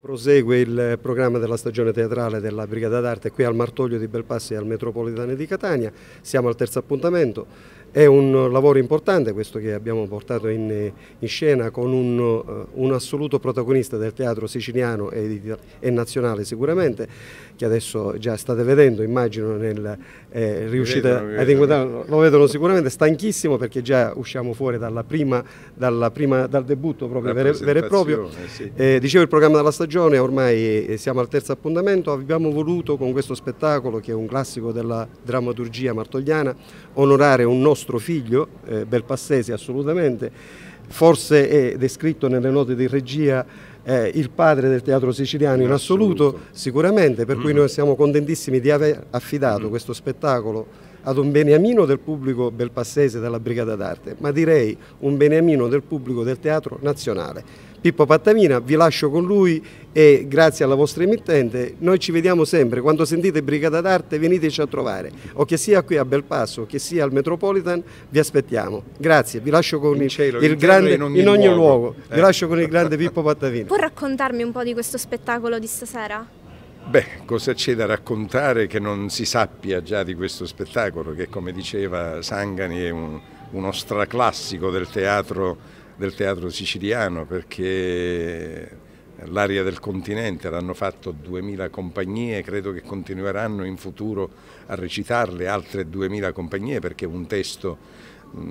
Prosegue il programma della stagione teatrale della Brigata d'Arte qui al Martoglio di Belpassi e al Metropolitane di Catania, siamo al terzo appuntamento. È un lavoro importante questo che abbiamo portato in, in scena con un, eh, un, assoluto protagonista del teatro siciliano e, e, nazionale sicuramente, che adesso già state vedendo, immagino, nel, eh, riuscite vedono, ad lo vedono sicuramente, stanchissimo perché già usciamo fuori dalla prima, dalla prima, dal debutto proprio vero, vero, e proprio. Sì. Eh, dicevo il programma della stagione, ormai eh, siamo al terzo appuntamento, abbiamo voluto con questo spettacolo, che è un classico della drammaturgia martogliana, onorare un nostro nostro figlio, eh, Belpassesi assolutamente, forse è descritto nelle note di regia eh, il padre del teatro siciliano in assoluto, sicuramente, per cui mm. noi siamo contentissimi di aver affidato mm. questo spettacolo ad un beniamino del pubblico belpassese della Brigata d'Arte, ma direi un beniamino del pubblico del Teatro Nazionale. Pippo Pattamina, vi lascio con lui e grazie alla vostra emittente, noi ci vediamo sempre, quando sentite Brigata d'Arte veniteci a trovare, o che sia qui a Belpasso, o che sia al Metropolitan, vi aspettiamo. Grazie, vi lascio con il, cielo, il grande, in ogni, in ogni luogo, luogo. Eh. vi lascio con il grande Pippo Pattamina. Può raccontarmi un po' di questo spettacolo di stasera? Beh, cosa c'è da raccontare che non si sappia già di questo spettacolo, che come diceva Sangani è un, uno straclassico del teatro, del teatro siciliano, perché l'aria del continente, l'hanno fatto 2000 compagnie, credo che continueranno in futuro a recitarle altre 2000 compagnie perché è un testo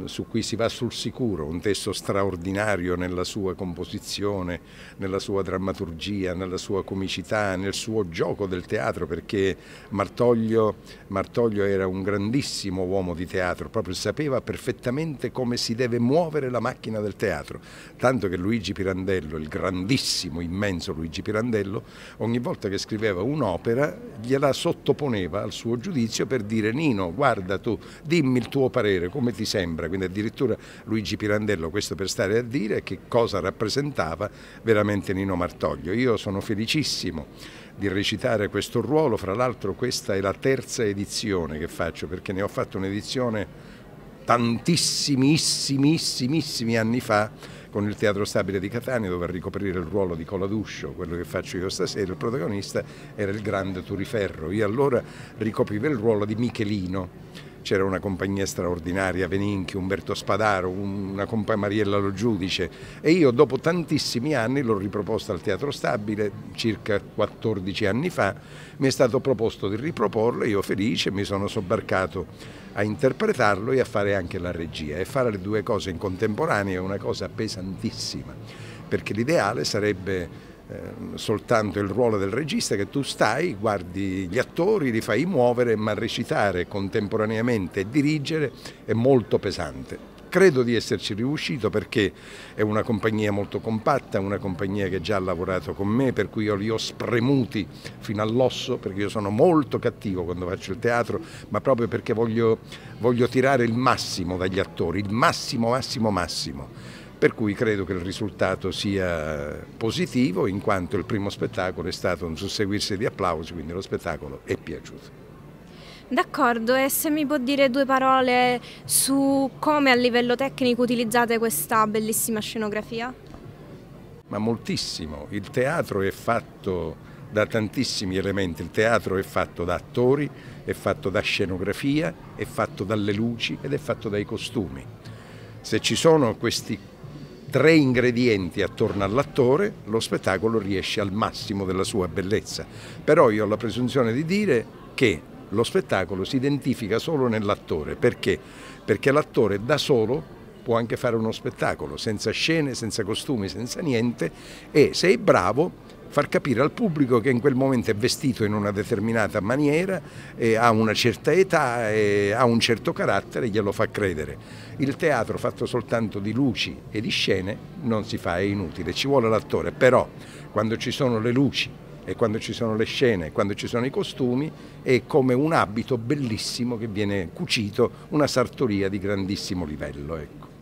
su cui si va sul sicuro, un testo straordinario nella sua composizione, nella sua drammaturgia, nella sua comicità, nel suo gioco del teatro, perché Martoglio, Martoglio era un grandissimo uomo di teatro, proprio sapeva perfettamente come si deve muovere la macchina del teatro, tanto che Luigi Pirandello, il grandissimo, immenso Luigi Pirandello, ogni volta che scriveva un'opera gliela sottoponeva al suo giudizio per dire Nino, guarda tu, dimmi il tuo parere, come ti senti? sembra, quindi addirittura Luigi Pirandello, questo per stare a dire che cosa rappresentava veramente Nino Martoglio. Io sono felicissimo di recitare questo ruolo, fra l'altro questa è la terza edizione che faccio perché ne ho fatto un'edizione tantissimissimissimi anni fa con il Teatro Stabile di Catania dove a ricoprire il ruolo di Coladuscio, quello che faccio io stasera, il protagonista era il grande Turiferro. Io allora ricoprivo il ruolo di Michelino c'era una compagnia straordinaria, Veninchi, Umberto Spadaro, una compagnia Mariella Lo Giudice e io dopo tantissimi anni l'ho riproposta al Teatro Stabile, circa 14 anni fa, mi è stato proposto di riproporlo e io felice mi sono sobbarcato a interpretarlo e a fare anche la regia e fare le due cose in contemporanea è una cosa pesantissima perché l'ideale sarebbe Ehm, soltanto il ruolo del regista che tu stai, guardi gli attori, li fai muovere, ma recitare contemporaneamente e dirigere è molto pesante. Credo di esserci riuscito perché è una compagnia molto compatta, una compagnia che già ha lavorato con me, per cui io li ho spremuti fino all'osso, perché io sono molto cattivo quando faccio il teatro, ma proprio perché voglio, voglio tirare il massimo dagli attori, il massimo, massimo, massimo per cui credo che il risultato sia positivo in quanto il primo spettacolo è stato un susseguirsi di applausi, quindi lo spettacolo è piaciuto. D'accordo, e se mi può dire due parole su come a livello tecnico utilizzate questa bellissima scenografia? Ma moltissimo, il teatro è fatto da tantissimi elementi, il teatro è fatto da attori, è fatto da scenografia, è fatto dalle luci ed è fatto dai costumi. Se ci sono questi tre ingredienti attorno all'attore, lo spettacolo riesce al massimo della sua bellezza. Però io ho la presunzione di dire che lo spettacolo si identifica solo nell'attore. Perché? Perché l'attore da solo può anche fare uno spettacolo, senza scene, senza costumi, senza niente, e se è bravo far capire al pubblico che in quel momento è vestito in una determinata maniera, eh, ha una certa età, ha un certo carattere, glielo fa credere. Il teatro fatto soltanto di luci e di scene non si fa, è inutile, ci vuole l'attore, però quando ci sono le luci e quando ci sono le scene, quando ci sono i costumi, è come un abito bellissimo che viene cucito, una sartoria di grandissimo livello. Ecco.